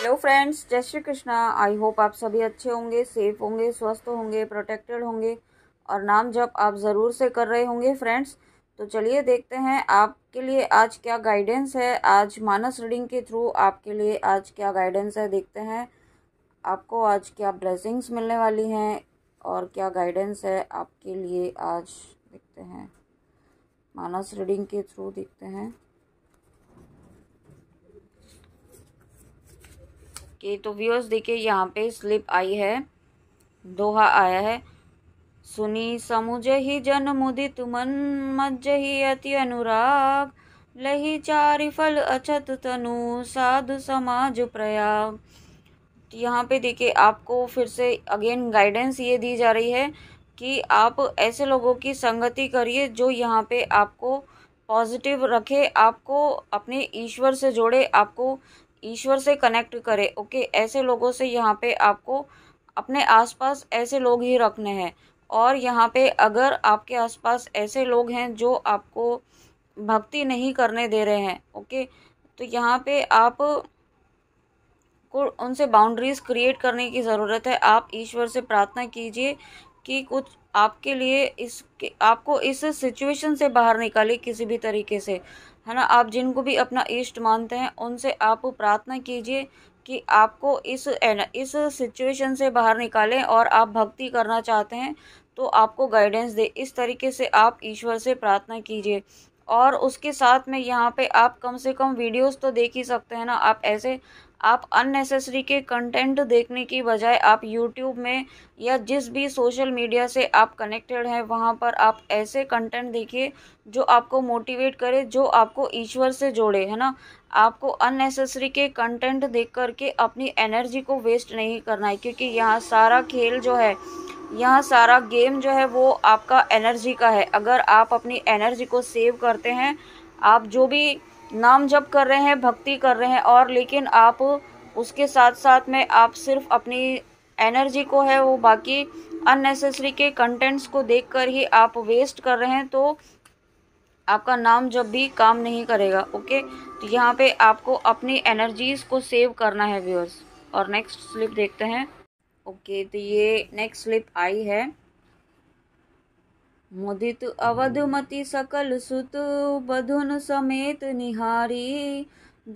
Hello friends जय Shri Krishna I hope आप सभी अच्छे होंगे सेफ होंगे स्वस्थ होंगे प्रोटेक्टेड होंगे और नाम जब आप ज़रूर से कर रहे होंगे फ्रेंड्स तो चलिए देखते हैं आपके लिए आज क्या गाइडेंस है आज मानस रीडिंग के थ्रू आपके लिए आज क्या गाइडेंस है देखते हैं आपको आज क्या ब्लेसिंग्स मिलने वाली हैं और क्या गाइडेंस है आपके लिए आज देखते हैं मानस रीडिंग के थ्रू देखते हैं ओके तो व्यूअर्स देखिए यहाँ पे स्लिप आई है दोहा आया है सुनी समुझ ही जन मुदित मन मज ही अति अनुराग लही चारि फल अछत तनु साधु समाज प्रयाग यहाँ पे देखिए आपको फिर से अगेन गाइडेंस ये दी जा रही है कि आप ऐसे लोगों की संगति करिए जो यहाँ पे आपको पॉजिटिव रखे आपको अपने ईश्वर से जोड़े आपको ईश्वर से कनेक्ट करें ओके ऐसे लोगों से यहाँ पे आपको अपने आसपास ऐसे लोग ही रखने हैं और यहाँ पे अगर आपके आसपास ऐसे लोग हैं जो आपको भक्ति नहीं करने दे रहे हैं ओके तो यहाँ पे आप को उनसे बाउंड्रीज क्रिएट करने की ज़रूरत है आप ईश्वर से प्रार्थना कीजिए कि कुछ आपके लिए इस आपको इस सिचुएशन से बाहर निकाले किसी भी तरीके से है ना आप जिनको भी अपना इष्ट मानते हैं उनसे आप प्रार्थना कीजिए कि आपको इस इस सिचुएशन से बाहर निकालें और आप भक्ति करना चाहते हैं तो आपको गाइडेंस दे इस तरीके से आप ईश्वर से प्रार्थना कीजिए और उसके साथ में यहाँ पे आप कम से कम वीडियोस तो देख ही सकते हैं ना आप ऐसे आप अननेसेसरी के कंटेंट देखने की बजाय आप यूट्यूब में या जिस भी सोशल मीडिया से आप कनेक्टेड हैं वहाँ पर आप ऐसे कंटेंट देखिए जो आपको मोटिवेट करे जो आपको ईश्वर से जोड़े है ना आपको अननेसेसरी के कंटेंट देख करके अपनी एनर्जी को वेस्ट नहीं करना है क्योंकि यहाँ सारा खेल जो है यहाँ सारा गेम जो है वो आपका एनर्जी का है अगर आप अपनी एनर्जी को सेव करते हैं आप जो भी नाम जप कर रहे हैं भक्ति कर रहे हैं और लेकिन आप उसके साथ साथ में आप सिर्फ अपनी एनर्जी को है वो बाकी अननेसेसरी के कंटेंट्स को देखकर ही आप वेस्ट कर रहे हैं तो आपका नाम जब भी काम नहीं करेगा ओके तो यहाँ पे आपको अपनी एनर्जीज को सेव करना है व्यूअर्स और नेक्स्ट स्लिप देखते हैं ओके तो ये नेक्स्ट स्लिप आई है मुदित अवधुमति हम्म। सकल सुत बधुन समेत निहारी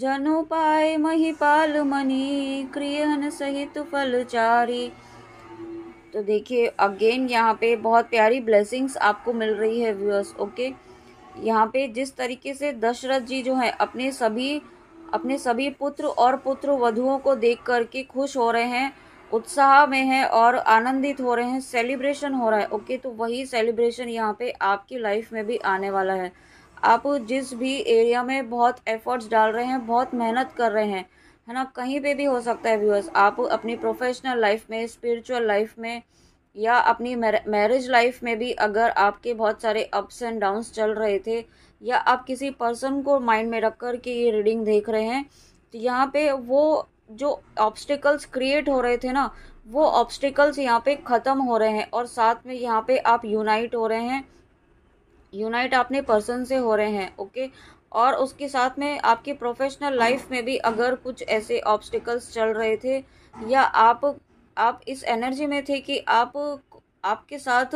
जनु पाए महिपाल मनी क्रियन सहित फलचारी तो देखिए अगेन यहाँ पे बहुत प्यारी ब्लेसिंग्स आपको मिल रही है व्यूअर्स ओके यहाँ पे जिस तरीके से दशरथ जी जो है अपने सभी अपने सभी पुत्र और पुत्र वधुओं को देख करके खुश हो रहे हैं उत्साह में है और आनंदित हो रहे हैं सेलिब्रेशन हो रहा है ओके तो वही सेलिब्रेशन यहाँ पे आपकी लाइफ में भी आने वाला है आप जिस भी एरिया में बहुत एफर्ट्स डाल रहे हैं बहुत मेहनत कर रहे हैं है ना कहीं पे भी हो सकता है व्यूअर्स आप अपनी प्रोफेशनल लाइफ में स्पिरिचुअल लाइफ में या अपनी मैरिज लाइफ में भी अगर आपके बहुत सारे अप्स एंड डाउन्स चल रहे थे या आप किसी पर्सन को माइंड में रख कर के ये रीडिंग देख रहे हैं तो यहाँ पे वो जो ऑब्स्टिकल्स क्रिएट हो रहे थे ना वो ऑब्स्टिकल्स यहाँ पे ख़त्म हो रहे हैं और साथ में यहाँ पे आप यूनाइट हो रहे हैं यूनाइट आपने पर्सन से हो रहे हैं ओके और उसके साथ में आपकी प्रोफेशनल लाइफ में भी अगर कुछ ऐसे ऑब्स्टिकल्स चल रहे थे या आप आप इस एनर्जी में थे कि आप आपके साथ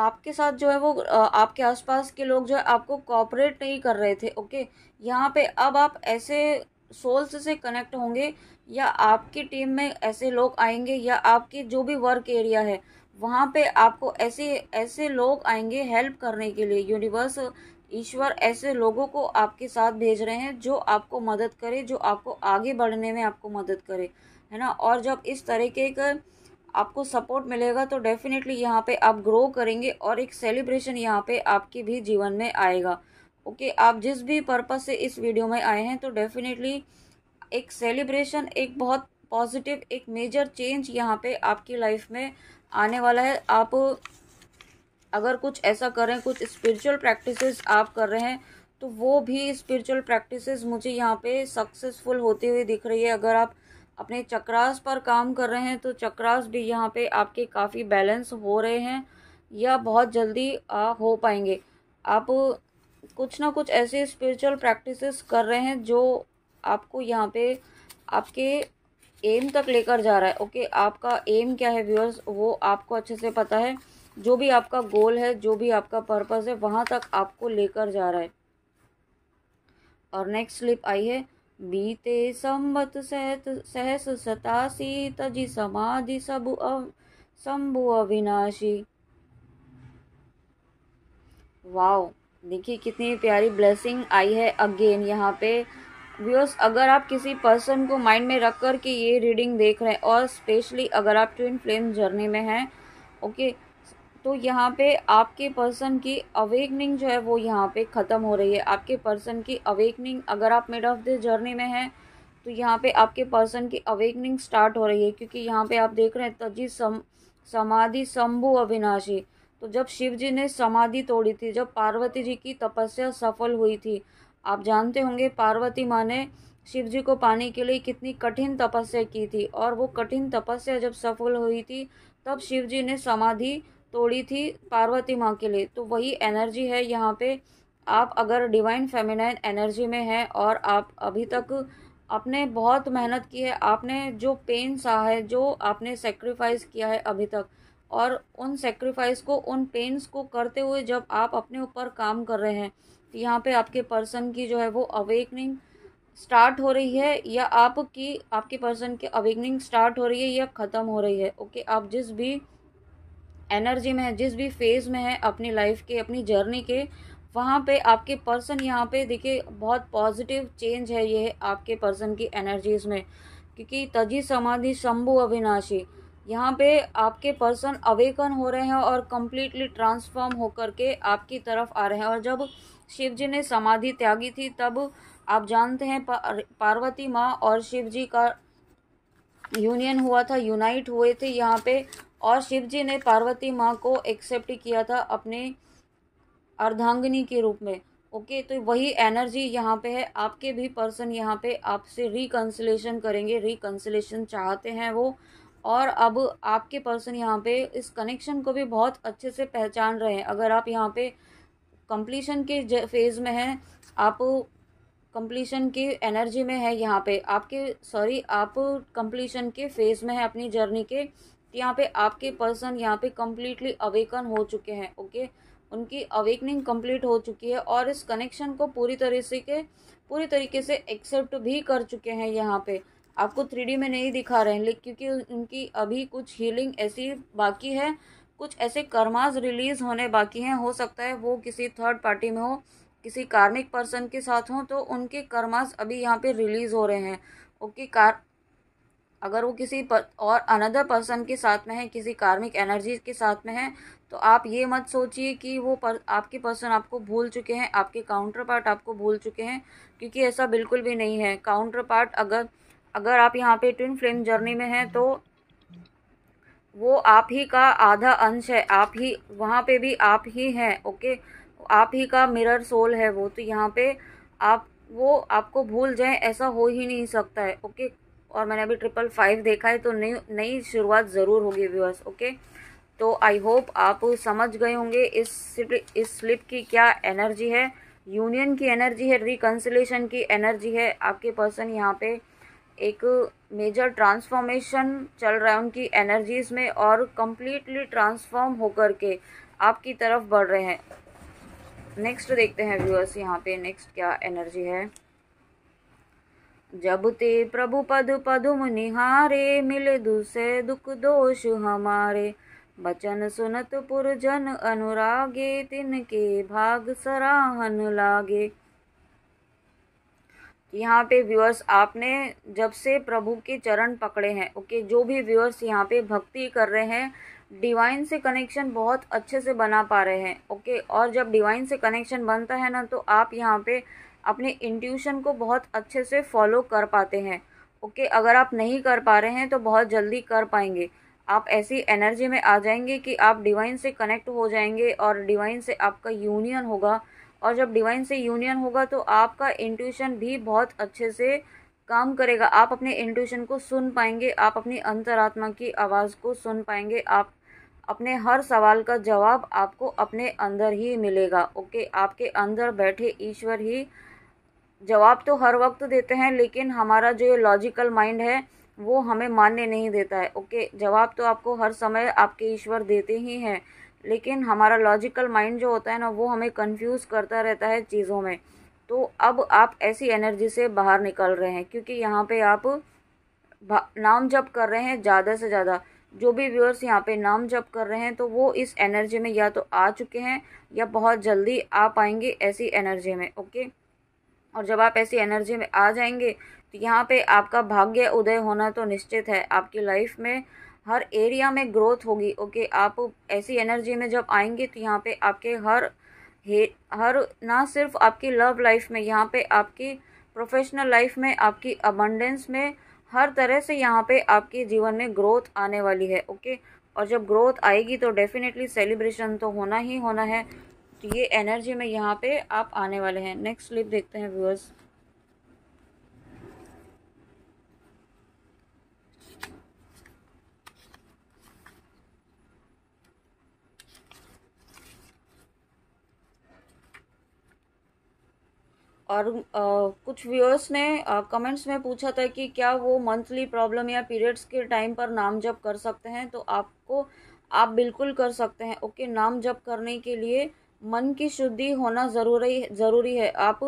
आपके साथ जो है वो आपके आसपास के लोग जो है आपको कॉपरेट नहीं कर रहे थे ओके यहाँ पे अब आप ऐसे सोल्स से कनेक्ट होंगे या आपकी टीम में ऐसे लोग आएंगे या आपके जो भी वर्क एरिया है वहाँ पे आपको ऐसे ऐसे लोग आएंगे हेल्प करने के लिए यूनिवर्स ईश्वर ऐसे लोगों को आपके साथ भेज रहे हैं जो आपको मदद करे जो आपको आगे बढ़ने में आपको मदद करे है ना और जब इस तरीके का आपको सपोर्ट मिलेगा तो डेफिनेटली यहाँ पे आप ग्रो करेंगे और एक सेलिब्रेशन यहाँ पे आपके भी जीवन में आएगा ओके okay, आप जिस भी पर्पज़ से इस वीडियो में आए हैं तो डेफिनेटली एक सेलिब्रेशन एक बहुत पॉजिटिव एक मेजर चेंज यहाँ पे आपकी लाइफ में आने वाला है आप अगर कुछ ऐसा करें कुछ स्पिरिचुअल प्रैक्टिसेस आप कर रहे हैं तो वो भी स्पिरिचुअल प्रैक्टिसेस मुझे यहाँ पे सक्सेसफुल होते हुए दिख रही है अगर आप अपने चक्रास पर काम कर रहे हैं तो चक्रास भी यहाँ पर आपके काफ़ी बैलेंस हो रहे हैं या बहुत जल्दी आ, हो पाएंगे आप कुछ ना कुछ ऐसे स्पिरिचुअल प्रैक्टिसेस कर रहे हैं जो आपको यहाँ पे आपके एम तक लेकर जा रहा है ओके आपका एम क्या है व्यूअर्स वो आपको अच्छे से पता है जो भी आपका गोल है जो भी आपका पर्पस है वहाँ तक आपको लेकर जा रहा है और नेक्स्ट स्लिप आई है बीते संबत सहत सहस सतासी तजी समाधि सब अव शंभु अविनाशी वाओ देखिए कितनी प्यारी ब्लेसिंग आई है अगेन यहाँ पे व्यूअर्स अगर आप किसी पर्सन को माइंड में रख कर के ये रीडिंग देख रहे हैं और स्पेशली अगर आप ट्विन फ्लेम जर्नी में हैं ओके तो यहाँ पे आपके पर्सन की अवेकनिंग जो है वो यहाँ पे ख़त्म हो रही है आपके पर्सन की अवेकनिंग अगर आप मिड ऑफ द जर्नी में हैं तो यहाँ पे आपके पर्सन की अवेकनिंग स्टार्ट हो रही है क्योंकि यहाँ पे आप देख रहे हैं तजी सम समाधि शंभु अविनाशी तो जब शिव जी ने समाधि तोड़ी थी जब पार्वती जी की तपस्या सफल हुई थी आप जानते होंगे पार्वती माँ ने शिव जी को पाने के लिए कितनी कठिन तपस्या की थी और वो कठिन तपस्या जब सफल हुई थी तब शिव जी ने समाधि तोड़ी थी पार्वती माँ के लिए तो वही एनर्जी है यहाँ पे आप अगर डिवाइन फेमिनाइन एनर्जी में हैं और आप अभी तक आपने बहुत मेहनत की है आपने जो पेन सहा है जो आपने सेक्रीफाइस किया है अभी तक और उन सेक्रीफाइस को उन पेंस को करते हुए जब आप अपने ऊपर काम कर रहे हैं तो यहाँ पे आपके पर्सन की जो है वो अवेकनिंग स्टार्ट हो रही है या आपकी आपके पर्सन की अवेकनिंग स्टार्ट हो रही है या ख़त्म हो रही है ओके आप जिस भी एनर्जी में है जिस भी फेज़ में है अपनी लाइफ के अपनी जर्नी के वहाँ पे आपके पर्सन यहाँ पे देखिए बहुत पॉजिटिव चेंज है ये आपके पर्सन की एनर्जीज़ में क्योंकि तजी समाधि शंभु अविनाशी यहाँ पे आपके पर्सन अवेकन हो रहे हैं और कम्प्लीटली ट्रांसफॉर्म होकर के आपकी तरफ आ रहे हैं और जब शिव जी ने समाधि त्यागी थी तब आप जानते हैं पार्वती माँ और शिव जी का यूनियन हुआ था यूनाइट हुए थे यहाँ पे और शिव जी ने पार्वती माँ को एक्सेप्ट किया था अपने अर्धांगिनी के रूप में ओके तो वही एनर्जी यहाँ पे है आपके भी पर्सन यहाँ पे आपसे रिकन्सलेशन करेंगे रिकन्सलेशन चाहते हैं वो और अब आपके पर्सन यहाँ पे इस कनेक्शन को भी बहुत अच्छे से पहचान रहे हैं अगर आप यहाँ पे कंप्लीशन के फेज़ में हैं आप कंप्लीशन की एनर्जी में है यहाँ पे आपके सॉरी आप कंप्लीशन के फेज़ में है अपनी जर्नी के तो यहाँ पे आपके पर्सन यहाँ पे कम्प्लीटली अवेकन हो चुके हैं ओके उनकी अवेकनिंग कंप्लीट हो चुकी है और इस कनेक्शन को पूरी तरह से के पूरी तरीके से एक्सेप्ट भी कर चुके हैं यहाँ पे आपको थ्री में नहीं दिखा रहे हैं क्योंकि उनकी अभी कुछ हीलिंग ऐसी बाकी है कुछ ऐसे कर्माज रिलीज होने बाकी हैं हो सकता है वो किसी थर्ड पार्टी में हो किसी कार्मिक पर्सन के साथ हों तो उनके कर्माज अभी यहाँ पे रिलीज हो रहे हैं ओके कार अगर वो किसी पर, और अनदर पर्सन के साथ में है किसी कार्मिक एनर्जी के साथ में है तो आप ये मत सोचिए कि वो पर आपके पर्सन आपको भूल चुके हैं आपके काउंटर पार्ट आपको भूल चुके हैं क्योंकि ऐसा बिल्कुल भी नहीं है काउंटर पार्ट अगर अगर आप यहाँ पे ट्विन फ्लेम जर्नी में हैं तो वो आप ही का आधा अंश है आप ही वहाँ पे भी आप ही हैं ओके आप ही का मिरर सोल है वो तो यहाँ पे आप वो आपको भूल जाए ऐसा हो ही नहीं सकता है ओके और मैंने अभी ट्रिपल फाइव देखा है तो नई नई शुरुआत ज़रूर होगी व्यूअर्स ओके तो आई होप आप समझ गए होंगे इस इस स्लिप की क्या एनर्जी है यूनियन की एनर्जी है रिकन्सिलेशन की एनर्जी है आपके पर्सन यहाँ पर एक मेजर ट्रांसफॉर्मेशन चल रहा है उनकी एनर्जीज में और कम्प्लीटली ट्रांसफॉर्म होकर के आपकी तरफ बढ़ रहे हैं नेक्स्ट देखते हैं व्यूअर्स यहाँ पे नेक्स्ट क्या एनर्जी है जब ते प्रभु पद पदुम निहारे मिले दूसरे दुख दोष हमारे बचन सुनत पुरजन अनुरागे तिनके भाग सराहन लागे यहाँ पे व्यूअर्स आपने जब से प्रभु के चरण पकड़े हैं ओके जो भी व्यूअर्स यहाँ पे भक्ति कर रहे हैं डिवाइन से कनेक्शन बहुत अच्छे से बना पा रहे हैं ओके और जब डिवाइन से कनेक्शन बनता है ना तो आप यहाँ पे अपने इंट्यूशन को बहुत अच्छे से फॉलो कर पाते हैं ओके अगर आप नहीं कर पा रहे हैं तो बहुत जल्दी कर पाएंगे आप ऐसी एनर्जी में आ जाएंगे कि आप डिवाइन से कनेक्ट हो जाएंगे और डिवाइन से आपका यूनियन होगा और जब डिवाइन से यूनियन होगा तो आपका इंट्यूशन भी बहुत अच्छे से काम करेगा आप अपने इंट्यूशन को सुन पाएंगे आप अपनी अंतरात्मा की आवाज़ को सुन पाएंगे आप अपने हर सवाल का जवाब आपको अपने अंदर ही मिलेगा ओके आपके अंदर बैठे ईश्वर ही जवाब तो हर वक्त देते हैं लेकिन हमारा जो लॉजिकल माइंड है वो हमें मानने नहीं देता है ओके जवाब तो आपको हर समय आपके ईश्वर देते ही हैं लेकिन हमारा लॉजिकल माइंड जो होता है ना वो हमें कंफ्यूज करता रहता है चीज़ों में तो अब आप ऐसी एनर्जी से बाहर निकल रहे हैं क्योंकि यहाँ पे आप नाम जप कर रहे हैं ज़्यादा से ज़्यादा जो भी व्यूअर्स यहाँ पे नाम जप कर रहे हैं तो वो इस एनर्जी में या तो आ चुके हैं या बहुत जल्दी आ पाएंगे ऐसी एनर्जी में ओके और जब आप ऐसी एनर्जी में आ जाएंगे तो यहाँ पे आपका भाग्य उदय होना तो निश्चित है आपकी लाइफ में हर एरिया में ग्रोथ होगी ओके आप ऐसी एनर्जी में जब आएंगे तो यहाँ पे आपके हर हे हर ना सिर्फ आपकी लव लाइफ में यहाँ पे आपकी प्रोफेशनल लाइफ में आपकी अबंडेंस में हर तरह से यहाँ पे आपके जीवन में ग्रोथ आने वाली है ओके और जब ग्रोथ आएगी तो डेफिनेटली सेलिब्रेशन तो होना ही होना है तो ये एनर्जी में यहाँ पे आप आने वाले हैं नेक्स्ट स्लिप देखते हैं व्यूअर्स और आ, कुछ व्यूअर्स ने आ, कमेंट्स में पूछा था कि क्या वो मंथली प्रॉब्लम या पीरियड्स के टाइम पर नाम जप कर सकते हैं तो आपको आप बिल्कुल कर सकते हैं ओके नाम जप करने के लिए मन की शुद्धि होना ज़रूरी ज़रूरी है आप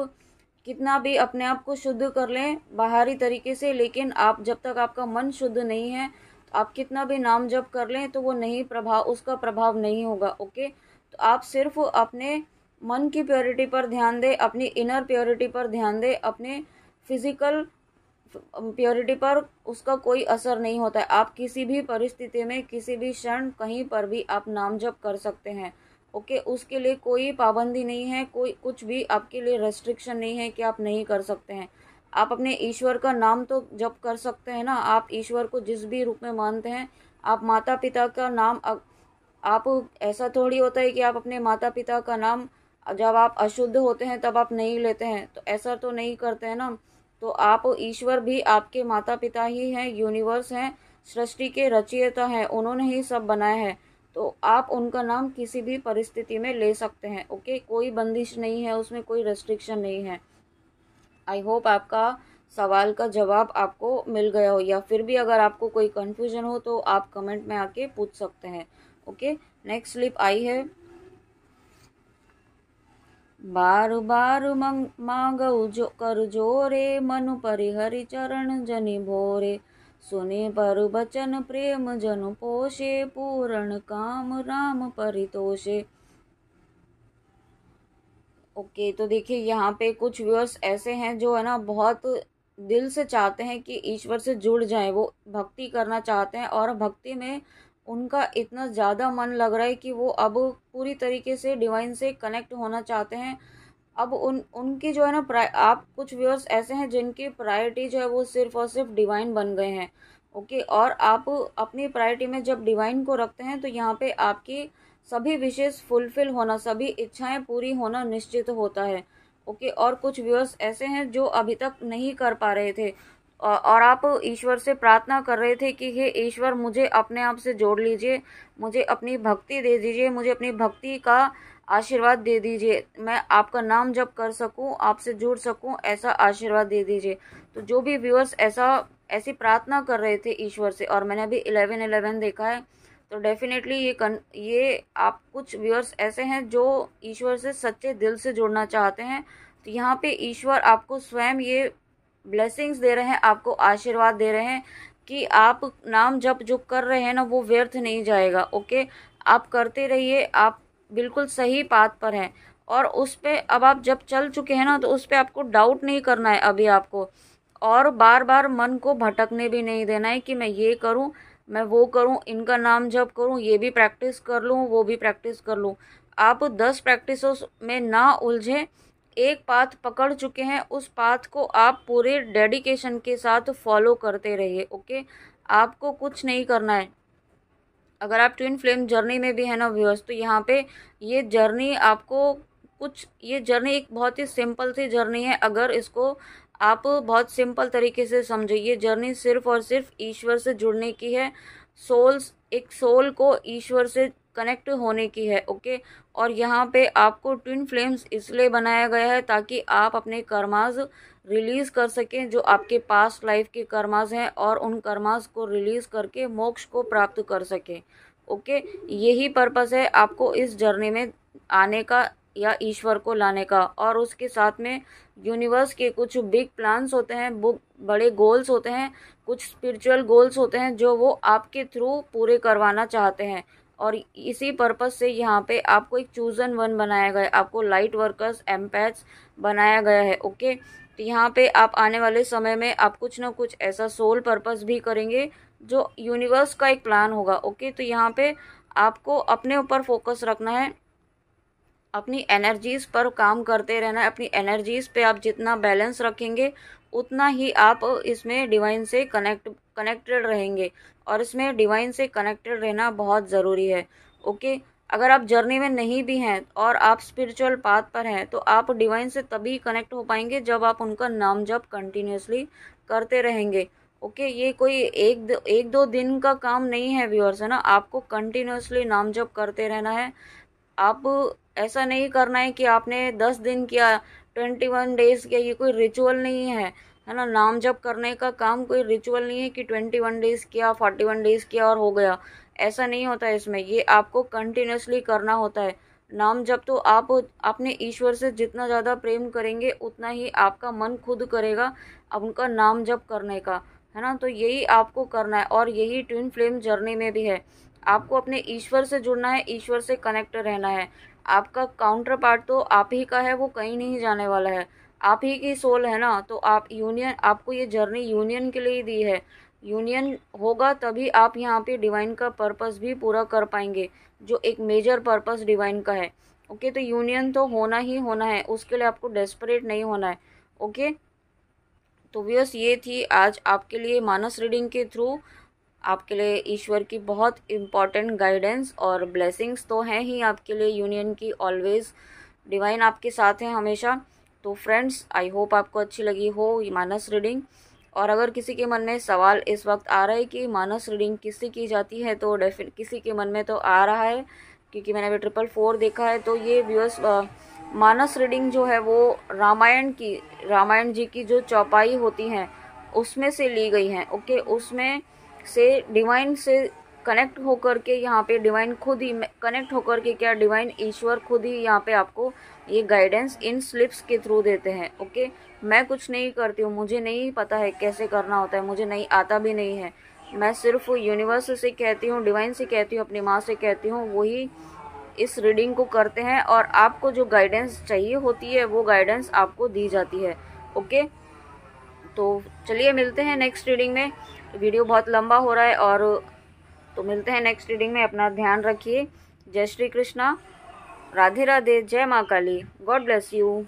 कितना भी अपने आप को शुद्ध कर लें बाहरी तरीके से लेकिन आप जब तक आपका मन शुद्ध नहीं है तो आप कितना भी नाम जप कर लें तो वो नहीं प्रभाव उसका प्रभाव नहीं होगा ओके तो आप सिर्फ अपने मन की प्योरिटी पर ध्यान दे अपनी इनर प्योरिटी पर ध्यान दे अपने फिजिकल प्योरिटी पर उसका कोई असर नहीं होता है आप किसी भी परिस्थिति में किसी भी क्षण कहीं पर भी आप नाम जप कर सकते हैं ओके उसके लिए कोई पाबंदी नहीं है कोई कुछ भी आपके लिए रेस्ट्रिक्शन नहीं है कि आप नहीं कर सकते हैं आप अपने ईश्वर का नाम तो जप कर सकते हैं ना आप ईश्वर को जिस भी रूप में मानते हैं आप माता पिता का नाम आप ऐसा थोड़ी होता है कि आप अपने माता पिता का नाम जब आप अशुद्ध होते हैं तब आप नहीं लेते हैं तो ऐसा तो नहीं करते हैं ना तो आप ईश्वर भी आपके माता पिता ही हैं यूनिवर्स हैं सृष्टि के रचयिता हैं उन्होंने ही सब बनाया है तो आप उनका नाम किसी भी परिस्थिति में ले सकते हैं ओके कोई बंदिश नहीं है उसमें कोई रेस्ट्रिक्शन नहीं है आई होप आपका सवाल का जवाब आपको मिल गया हो या फिर भी अगर आपको कोई कन्फ्यूजन हो तो आप कमेंट में आके पूछ सकते हैं ओके नेक्स्ट स्लिप आई है બાર બાર માંગઉ जो कर जोरे मनु परिहरि चरण जनि भोरे सुने પર बचन प्रेम જનુ पोषे पूरण काम राम परितोषे ओके तो देखिए यहाँ पे कुछ व्यूअर्स ऐसे हैं जो है ना बहुत दिल से चाहते हैं कि ईश्वर से जुड़ जाएं वो भक्ति करना चाहते हैं और भक्ति में उनका इतना ज़्यादा मन लग रहा है कि वो अब पूरी तरीके से डिवाइन से कनेक्ट होना चाहते हैं अब उन उनकी जो है ना आप कुछ व्यूअर्स ऐसे हैं जिनकी प्रायोरिटी जो है वो सिर्फ और सिर्फ डिवाइन बन गए हैं ओके और आप अपनी प्रायोरिटी में जब डिवाइन को रखते हैं तो यहाँ पे आपकी सभी विशेष फुलफिल होना सभी इच्छाएं पूरी होना निश्चित होता है ओके और कुछ व्यूअर्स ऐसे हैं जो अभी तक नहीं कर पा रहे थे और आप ईश्वर से प्रार्थना कर रहे थे कि हे ईश्वर मुझे अपने आप से जोड़ लीजिए मुझे अपनी भक्ति दे दीजिए मुझे अपनी भक्ति का आशीर्वाद दे दीजिए मैं आपका नाम जब कर सकूं आपसे जुड़ सकूं ऐसा आशीर्वाद दे दीजिए तो जो भी व्यूअर्स ऐसा ऐसी प्रार्थना कर रहे थे ईश्वर से और मैंने अभी इलेवन इलेवन देखा है तो डेफिनेटली ये कन ये आप कुछ व्यूअर्स ऐसे हैं जो ईश्वर से सच्चे दिल से जुड़ना चाहते हैं तो यहाँ पे ईश्वर आपको स्वयं ये ब्लेसिंग्स दे रहे हैं आपको आशीर्वाद दे रहे हैं कि आप नाम जप जो कर रहे हैं ना वो व्यर्थ नहीं जाएगा ओके आप करते रहिए आप बिल्कुल सही पात पर हैं और उस पर अब आप जब चल चुके हैं ना तो उस पर आपको डाउट नहीं करना है अभी आपको और बार बार मन को भटकने भी नहीं देना है कि मैं ये करूँ मैं वो करूँ इनका नाम जप करूँ ये भी प्रैक्टिस कर लूँ वो भी प्रैक्टिस कर लूँ आप दस प्रैक्टिस में ना उलझे एक पाथ पकड़ चुके हैं उस पाथ को आप पूरे डेडिकेशन के साथ फॉलो करते रहिए ओके आपको कुछ नहीं करना है अगर आप ट्विन फ्लेम जर्नी में भी है ना व्यूअर्स तो यहाँ पे ये जर्नी आपको कुछ ये जर्नी एक बहुत ही सिंपल सी जर्नी है अगर इसको आप बहुत सिंपल तरीके से समझिए ये जर्नी सिर्फ और सिर्फ ईश्वर से जुड़ने की है सोल्स एक सोल को ईश्वर से कनेक्ट होने की है ओके और यहाँ पे आपको ट्विन फ्लेम्स इसलिए बनाया गया है ताकि आप अपने कर्माज रिलीज़ कर सकें जो आपके पास्ट लाइफ के कर्माज हैं और उन कर्माज को रिलीज़ करके मोक्ष को प्राप्त कर सकें ओके यही पर्पज़ है आपको इस जर्नी में आने का या ईश्वर को लाने का और उसके साथ में यूनिवर्स के कुछ बिग प्लान्स होते हैं बुक बड़े गोल्स होते हैं कुछ स्पिरिचुअल गोल्स होते हैं जो वो आपके थ्रू पूरे करवाना चाहते हैं और इसी पर्पज से यहाँ पे आपको एक चूजन वन बनाया गया है आपको लाइट वर्कर्स एम्पैथ्स बनाया गया है ओके तो यहाँ पे आप आने वाले समय में आप कुछ ना कुछ ऐसा सोल पर्पज़ भी करेंगे जो यूनिवर्स का एक प्लान होगा ओके तो यहाँ पे आपको अपने ऊपर फोकस रखना है अपनी एनर्जीज़ पर काम करते रहना है अपनी एनर्जीज़ पे आप जितना बैलेंस रखेंगे उतना ही आप इसमें डिवाइन से कनेक्ट कनेक्टेड रहेंगे और इसमें डिवाइन से कनेक्टेड रहना बहुत ज़रूरी है ओके अगर आप जर्नी में नहीं भी हैं और आप स्पिरिचुअल पाथ पर हैं तो आप डिवाइन से तभी कनेक्ट हो पाएंगे जब आप उनका नाम जप कंटिन्यूसली करते रहेंगे ओके ये कोई एक दो एक दो दिन का काम नहीं है व्यूअर्स है ना आपको कंटिन्यूसली नाम जप करते रहना है आप ऐसा नहीं करना है कि आपने दस दिन किया ट्वेंटी वन डेज के ये कोई रिचुअल नहीं है है ना नाम जप करने का काम कोई रिचुअल नहीं है कि ट्वेंटी वन डेज किया फोर्टी वन डेज किया और हो गया ऐसा नहीं होता है इसमें ये आपको कंटिन्यूसली करना होता है नाम जब तो आप अपने ईश्वर से जितना ज़्यादा प्रेम करेंगे उतना ही आपका मन खुद करेगा उनका नाम जप करने का है ना तो यही आपको करना है और यही ट्विन फ्लेम जर्नी में भी है आपको अपने ईश्वर से जुड़ना है ईश्वर से कनेक्ट रहना है आपका काउंटर पार्ट तो आप ही का है वो कहीं नहीं जाने वाला है आप ही की सोल है ना तो आप यूनियन आपको ये जर्नी यूनियन के लिए ही दी है यूनियन होगा तभी आप यहाँ पे डिवाइन का पर्पस भी पूरा कर पाएंगे जो एक मेजर पर्पस डिवाइन का है ओके तो यूनियन तो होना ही होना है उसके लिए आपको डेस्परेट नहीं होना है ओके तो व्यस ये थी आज आपके लिए मानस रीडिंग के थ्रू आपके लिए ईश्वर की बहुत इम्पॉर्टेंट गाइडेंस और ब्लेसिंग्स तो हैं ही आपके लिए यूनियन की ऑलवेज़ डिवाइन आपके साथ हैं हमेशा तो फ्रेंड्स आई होप आपको अच्छी लगी हो मानस रीडिंग और अगर किसी के मन में सवाल इस वक्त आ रहा है कि मानस रीडिंग किससे की जाती है तो डेफिन किसी के मन में तो आ रहा है क्योंकि मैंने अभी ट्रिपल फोर देखा है तो ये व्यूअर्स मानस रीडिंग जो है वो रामायण की रामायण जी की जो चौपाई होती हैं उसमें से ली गई हैं ओके उसमें से डिवाइन से कनेक्ट होकर के यहाँ पे डिवाइन खुद ही कनेक्ट होकर के क्या डिवाइन ईश्वर खुद ही यहाँ पे आपको ये गाइडेंस इन स्लिप्स के थ्रू देते हैं ओके मैं कुछ नहीं करती हूँ मुझे नहीं पता है कैसे करना होता है मुझे नहीं आता भी नहीं है मैं सिर्फ यूनिवर्स से कहती हूँ डिवाइन से कहती हूँ अपनी माँ से कहती हूँ वही इस रीडिंग को करते हैं और आपको जो गाइडेंस चाहिए होती है वो गाइडेंस आपको दी जाती है ओके तो चलिए मिलते हैं नेक्स्ट रीडिंग में वीडियो बहुत लंबा हो रहा है और तो मिलते हैं नेक्स्ट रीडिंग में अपना ध्यान रखिए जय श्री कृष्णा राधे राधे जय माँ काली गॉड ब्लेस यू